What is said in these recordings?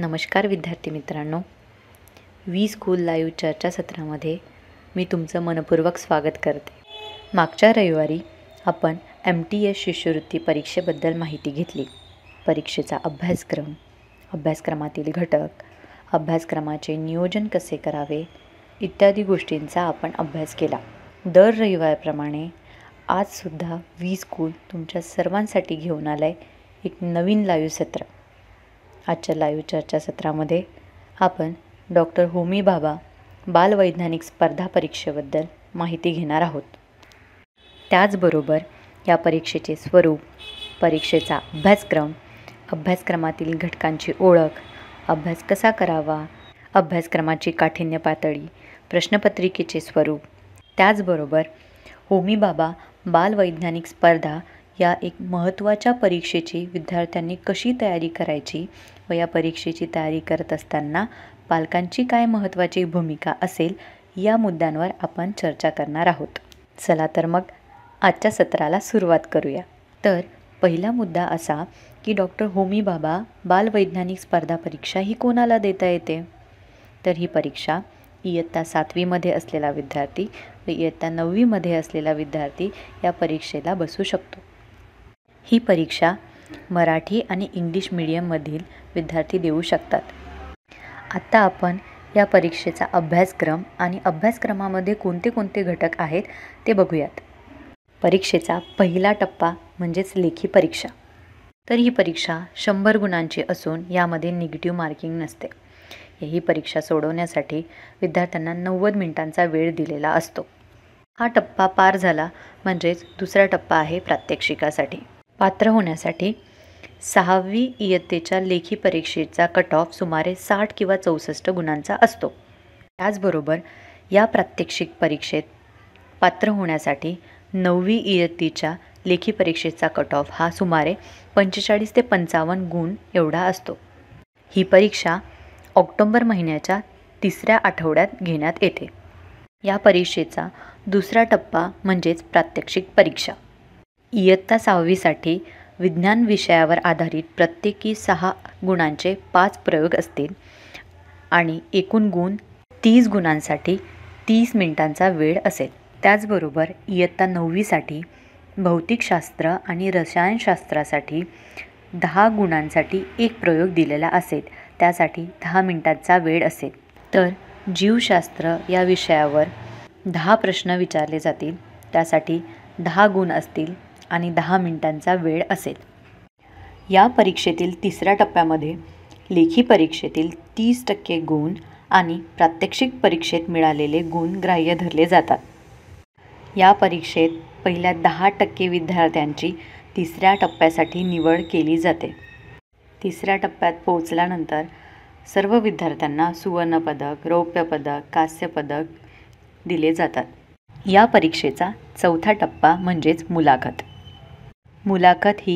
नमस्कार विद्यार्थी मित्रांनो वी स्कूल लाईव्ह चर्चासत्रामध्ये मी तुमचं मनपूर्वक स्वागत करते मागच्या रविवारी आपण एम टी एस शिष्यवृत्ती परीक्षेबद्दल माहिती घेतली परीक्षेचा अभ्यासक्रम अभ्यासक्रमातील घटक अभ्यासक्रमाचे नियोजन कसे करावे इत्यादी गोष्टींचा आपण अभ्यास केला दर रविवारप्रमाणे आजसुद्धा वी स्कूल तुमच्या सर्वांसाठी घेऊन आलं आहे एक नवीन लाईव्ह सत्र आजच्या लाईव्ह चर्चासत्रामध्ये आपण डॉक्टर होमी बाबा बालवैज्ञानिक स्पर्धा परीक्षेबद्दल माहिती घेणार आहोत त्याचबरोबर या परीक्षेचे स्वरूप परीक्षेचा अभ्यासक्रम अभ्यासक्रमातील घटकांची ओळख अभ्यास कसा करावा अभ्यासक्रमाची काठिण्य पातळी प्रश्नपत्रिकेचे स्वरूप त्याचबरोबर होमी बाबा बालवैज्ञानिक स्पर्धा या एक महत्त्वाच्या परीक्षेची विद्यार्थ्यांनी कशी तयारी करायची व या परीक्षेची तयारी करत असताना पालकांची काय महत्त्वाची भूमिका असेल या मुद्द्यांवर आपण चर्चा करणार आहोत चला तर मग आजच्या सत्राला सुरुवात करूया तर पहिला मुद्दा असा की डॉक्टर होमी बाबा बालवैज्ञानिक स्पर्धा परीक्षा ही कोणाला देता येते तर ही परीक्षा इयत्ता सातवीमध्ये असलेला विद्यार्थी व इयत्ता नववीमध्ये असलेला विद्यार्थी या परीक्षेला बसू शकतो ही परीक्षा मराठी आणि इंग्लिश मीडियममधील विद्यार्थी देऊ शकतात आत्ता आपण या परीक्षेचा अभ्यासक्रम आणि अभ्यासक्रमामध्ये कोणते कोणते घटक आहेत ते बघूयात परीक्षेचा पहिला टप्पा म्हणजेच लेखी परीक्षा तर ही परीक्षा शंभर गुणांची असून यामध्ये निगेटिव्ह मार्किंग नसते ही परीक्षा सोडवण्यासाठी विद्यार्थ्यांना नव्वद मिनिटांचा वेळ दिलेला असतो हा टप्पा पार झाला म्हणजेच दुसरा टप्पा आहे प्रात्यक्षिकासाठी पात्र होण्यासाठी सहावी इयत्तेच्या लेखी परीक्षेचा कट ऑफ सुमारे साठ किंवा चौसष्ट गुणांचा असतो त्याचबरोबर या प्रात्यक्षिक परीक्षेत पात्र होण्यासाठी नववी इयत्तेच्या लेखी परीक्षेचा कट ऑफ हा सुमारे पंचेचाळीस ते पंचावन्न गुण एवढा असतो ही परीक्षा ऑक्टोंबर महिन्याच्या तिसऱ्या आठवड्यात घेण्यात येते या परीक्षेचा दुसरा टप्पा म्हणजेच प्रात्यक्षिक परीक्षा इयत्ता सहावीसाठी विज्ञान विषयावर आधारित प्रत्येकी सहा गुणांचे पाच प्रयोग असतील आणि एकूण गुण तीस गुणांसाठी तीस मिनिटांचा वेळ असेल त्याचबरोबर इयत्ता नववीसाठी भौतिकशास्त्र आणि रसायनशास्त्रासाठी दहा गुणांसाठी एक प्रयोग दिलेला असेल त्यासाठी दहा मिनिटांचा वेळ असेल तर जीवशास्त्र या विषयावर दहा प्रश्न विचारले जातील त्यासाठी दहा गुण असतील आणि दहा मिनिटांचा वेळ असेल या परीक्षेतील तिसऱ्या टप्प्यामध्ये लेखी परीक्षेतील तीस टक्के गुण आणि प्रात्यक्षिक परीक्षेत मिळालेले गुण ग्राह्य धरले जातात या परीक्षेत पहिल्या दहा टक्के विद्यार्थ्यांची तिसऱ्या टप्प्यासाठी निवड केली जाते तिसऱ्या टप्प्यात पोहोचल्यानंतर सर्व विद्यार्थ्यांना सुवर्णपदक रौप्यपदक कांस्यपदक दिले जातात या परीक्षेचा चौथा टप्पा म्हणजेच मुलाखत मुलाखत ही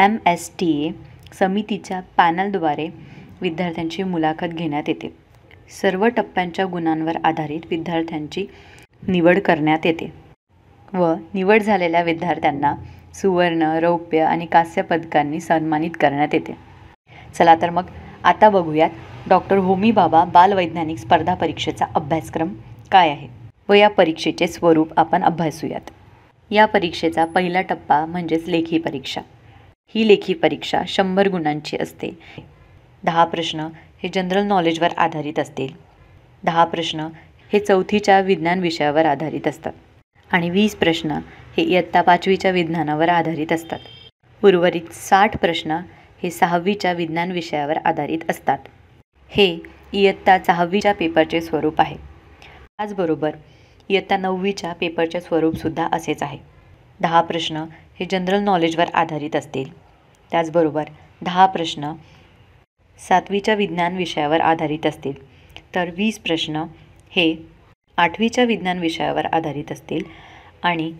एम एस टी ए समितीच्या पॅनलद्वारे विद्यार्थ्यांची मुलाखत घेण्यात येते सर्व टप्प्यांच्या गुणांवर आधारित विद्यार्थ्यांची निवड करण्यात येते व निवड झालेल्या विद्यार्थ्यांना सुवर्ण रौप्य आणि कांस्य पदकांनी सन्मानित करण्यात येते चला तर मग आता बघूयात डॉक्टर होमी बाबा बालवैज्ञानिक स्पर्धा परीक्षेचा अभ्यासक्रम काय आहे व या परीक्षेचे स्वरूप आपण अभ्यासूयात या परीक्षेचा पहिला टप्पा म्हणजेच लेखी परीक्षा ही लेखी परीक्षा शंभर गुणांची असते दहा प्रश्न हे जनरल नॉलेजवर आधारित असतील दहा प्रश्न हे चौथीच्या विज्ञान विषयावर आधारित असतात आणि वीस प्रश्न हे इयत्ता पाचवीच्या विज्ञानावर आधारित असतात उर्वरित साठ प्रश्न हे सहावीच्या विज्ञान विषयावर आधारित असतात हे इयत्ता सहावीच्या पेपरचे स्वरूप आहे त्याचबरोबर इयत्ता नववीच्या पेपरच्या स्वरूपसुद्धा असेच आहे दहा प्रश्न हे जनरल नॉलेजवर आधारित असतील त्याचबरोबर दहा प्रश्न सातवीच्या विज्ञान विषयावर आधारित असतील तर वीस प्रश्न हे आठवीच्या विज्ञान विषयावर आधारित असतील आणि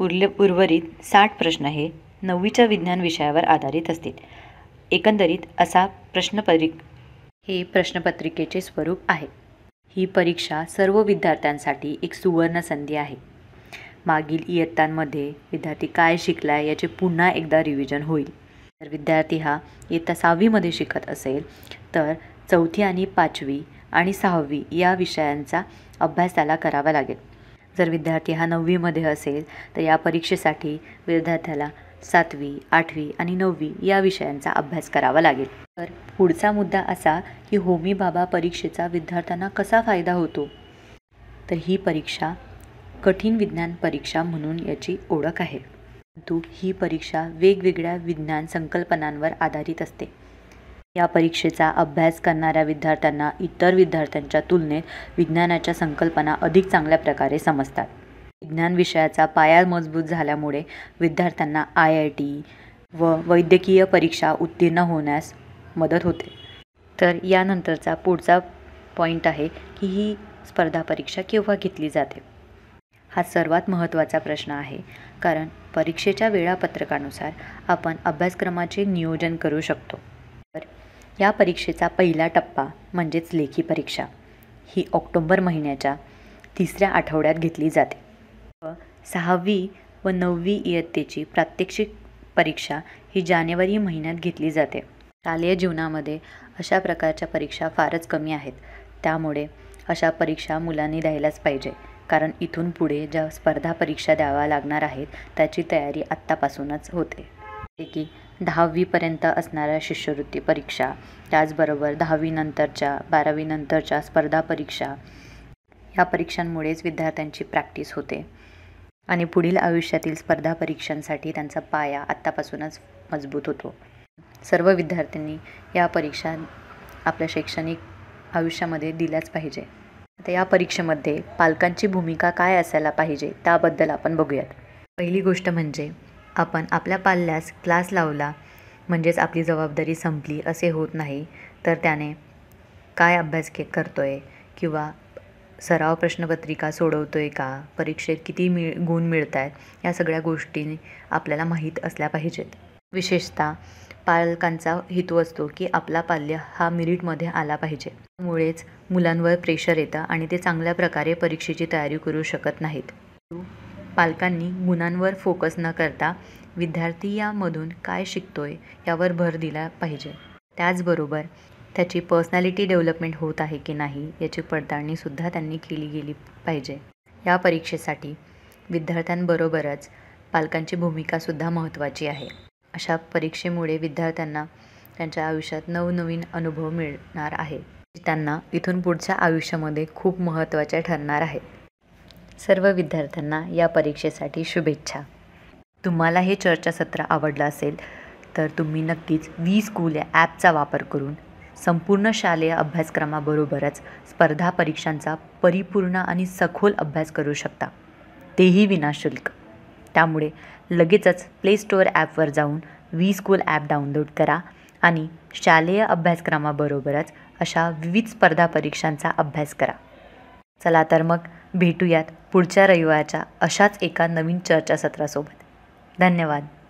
उरले उर्वरित साठ प्रश्न हे नववीच्या विज्ञान विषयावर आधारित असतील एकंदरीत असा प्रश्नपत्रिक हे प्रश्नपत्रिकेचे स्वरूप आहे ही परीक्षा सर्व विद्यार्थ्यांसाठी एक सुवर्ण संधी आहे मागील इयत्तांमध्ये विद्यार्थी काय शिकला याचे पुन्हा एकदा रिव्हिजन होईल जर विद्यार्थी हा इयत्ता सहावीमध्ये शिकत असेल तर चौथी आणि पाचवी आणि सहावी या विषयांचा अभ्यास त्याला करावा लागेल जर विद्यार्थी हा नववीमध्ये असेल तर या परीक्षेसाठी विद्यार्थ्याला सातवी आठवी आणि नववी या विषयांचा अभ्यास करावा लागेल तर पुढचा मुद्दा असा की होमी बाबा परीक्षेचा विद्यार्थ्यांना कसा फायदा होतो तर ही परीक्षा कठीण विज्ञान परीक्षा म्हणून याची ओळख आहे परंतु ही परीक्षा वेगवेगळ्या विज्ञान संकल्पनांवर आधारित असते या परीक्षेचा अभ्यास करणाऱ्या विद्यार्थ्यांना इतर विद्यार्थ्यांच्या तुलनेत विज्ञानाच्या संकल्पना अधिक चांगल्या प्रकारे समजतात विज्ञान विषयाचा पाया मजबूत झाल्यामुळे विद्यार्थ्यांना आय आय टी व वैद्यकीय परीक्षा उत्तीर्ण होण्यास मदत होते तर यानंतरचा पुढचा पॉईंट आहे की ही स्पर्धा परीक्षा केव्हा घेतली जाते हा सर्वात महत्त्वाचा प्रश्न आहे कारण परीक्षेच्या वेळापत्रकानुसार आपण अभ्यासक्रमाचे नियोजन करू शकतो तर या परीक्षेचा पहिला टप्पा म्हणजेच लेखी परीक्षा ही ऑक्टोंबर महिन्याच्या तिसऱ्या आठवड्यात घेतली जाते सहावी व नववी इयत्तेची प्रात्यक्षिक परीक्षा ही जानेवारी महिन्यात घेतली जाते शालेय जीवनामध्ये अशा प्रकारच्या परीक्षा फारच कमी आहेत त्यामुळे अशा परीक्षा मुलांनी द्यायलाच पाहिजे कारण इथून पुढे ज्या स्पर्धा परीक्षा द्याव्या लागणार आहेत त्याची तयारी आत्तापासूनच होते जसे की दहावीपर्यंत असणाऱ्या शिष्यवृत्ती परीक्षा त्याचबरोबर दहावीनंतरच्या बारावीनंतरच्या स्पर्धा परीक्षा या परीक्षांमुळेच विद्यार्थ्यांची प्रॅक्टिस होते आणि पुढील आयुष्यातील स्पर्धा परीक्षांसाठी त्यांचा पाया आत्तापासूनच मजबूत होतो सर्व विद्यार्थ्यांनी या परीक्षा आपल्या शैक्षणिक आयुष्यामध्ये दिल्याच पाहिजे आता या परीक्षेमध्ये पालकांची भूमिका काय असायला पाहिजे त्याबद्दल आपण बघूयात पहिली गोष्ट म्हणजे आपण आपल्या पाल्यास क्लास लावला म्हणजेच आपली जबाबदारी संपली असे होत नाही तर त्याने काय अभ्यास के करतो आहे किंवा सराव प्रश्नपत्रिका सोडवतो आहे का परीक्षेत किती मिळ गुण मिळत आहेत या सगळ्या गोष्टी आपल्याला माहीत असल्या पाहिजेत विशेषतः पालकांचा हेतू असतो की आपला पाल्य हा मिरिटमध्ये आला पाहिजे त्यामुळेच मुलांवर प्रेशर येतं आणि ते चांगल्या प्रकारे परीक्षेची तयारी करू शकत नाहीत पालकांनी गुणांवर फोकस न करता विद्यार्थी यामधून काय शिकतोय यावर भर दिला पाहिजे त्याचबरोबर त्याची पर्सनॅलिटी डेव्हलपमेंट होत आहे की नाही याची पडताळणीसुद्धा त्यांनी केली गेली पाहिजे या परीक्षेसाठी विद्यार्थ्यांबरोबरच पालकांची भूमिकासुद्धा महत्त्वाची आहे अशा परीक्षेमुळे विद्यार्थ्यांना त्यांच्या आयुष्यात नवनवीन अनुभव मिळणार आहे त्यांना इथून पुढच्या आयुष्यामध्ये खूप महत्त्वाच्या ठरणार आहे सर्व विद्यार्थ्यांना या परीक्षेसाठी शुभेच्छा तुम्हाला हे चर्चासत्र आवडलं असेल तर तुम्ही नक्कीच वी स्कूल या ॲपचा वापर करून संपूर्ण शालेय अभ्यासक्रमाबरोबरच स्पर्धा परीक्षांचा परिपूर्ण आणि सखोल अभ्यास करू शकता तेही विनाशुल्क त्यामुळे लगेचच प्ले स्टोअर ॲपवर जाऊन वी स्कूल ॲप डाउनलोड करा आणि शालेय अभ्यासक्रमाबरोबरच अशा विविध स्पर्धा परीक्षांचा अभ्यास करा चला तर मग भेटूयात पुढच्या रविवारच्या अशाच एका नवीन चर्चासत्रासोबत धन्यवाद